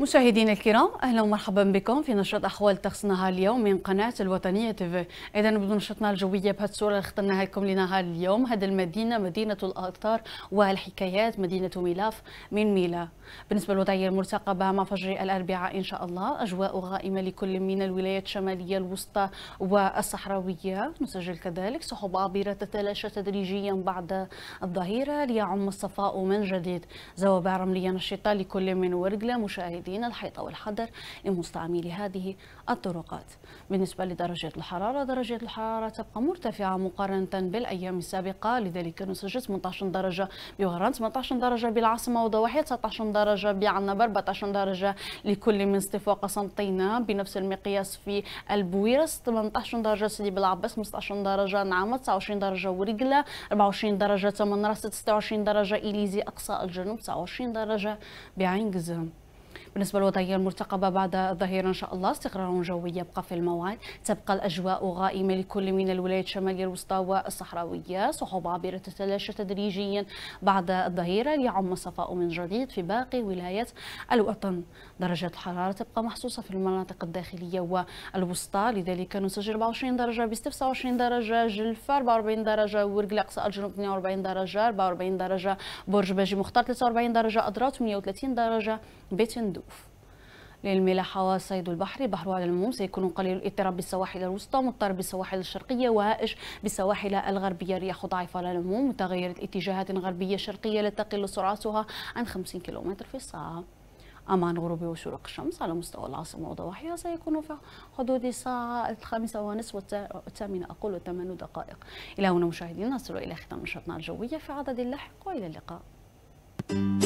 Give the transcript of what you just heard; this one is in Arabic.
مشاهدينا الكرام اهلا ومرحبا بكم في نشرة احوال نهار اليوم من قناه الوطنيه تيفي اذا نبدا نشرتنا الجويه بهذه الصوره اللي اخترناها لكم لنهار اليوم هذه المدينه مدينه الاثار والحكايات مدينه ميلاف من ميلا بالنسبة للوضعية المرتقبة مع فجر الأربعاء إن شاء الله أجواء غائمة لكل من الولايات الشمالية الوسطى والصحراوية نسجل كذلك سحب عابرة تتلاشى تدريجيا بعد الظهيرة ليعم الصفاء من جديد زوابع رملية نشطة لكل من ورقلة مشاهدين الحيطة والحذر لمستعملي هذه الطرقات بالنسبة لدرجة الحرارة درجة الحرارة تبقى مرتفعة مقارنة بالأيام السابقة لذلك نسجل 18 درجة بوهران 18 درجة بالعاصمة وضواحي 19 درجة درجة بعنا بعنب 14 درجة لكل من استفاقة سنطينة بنفس المقياس في البويرس 18 درجة سيدي بلعباس 15 درجة نعمة 29 درجة ورقلة 24 درجة تمن راس 26 درجة إليزي أقصى الجنوب 29 درجة بعين قزم بالنسبة للوضعية المرتقبة بعد الظهيرة إن شاء الله استقرار جوي يبقى في الموعد تبقى الأجواء غائمة لكل من الولايات الشمالية الوسطى والصحراوية سحب عابرة تتلاشى تدريجيا بعد الظهيرة ليعم الصفاء من جديد في باقي ولايات الوطن درجة الحرارة تبقى محسوسة في المناطق الداخلية والوسطى لذلك نسجل 24 درجة بستيف 29 درجة جلفة 44 درجة ورقل اقصى الجنوب 42 درجة 44 درجة برج باجي مختار 43 درجة اضرار 38 درجة بيتندو الظروف للملاحة وصيد البحر البحر على العموم سيكون قليل الاضطراب بالسواحل الوسطى مضطر بالسواحل الشرقية وهائج بالسواحل الغربية رياح ضعيفة على العموم متغيرة اتجاهات غربية شرقية لا تقل سرعتها عن 50 كم في الساعة أما عن غروب وشروق الشمس على مستوى العاصمة وضواحيها سيكون في حدود الساعة الخامسة ونصف والثامنة أقل وثمان دقائق إلى هنا مشاهدينا نصل إلى ختام نشاطنا الجوية في عدد لاحق وإلى اللقاء.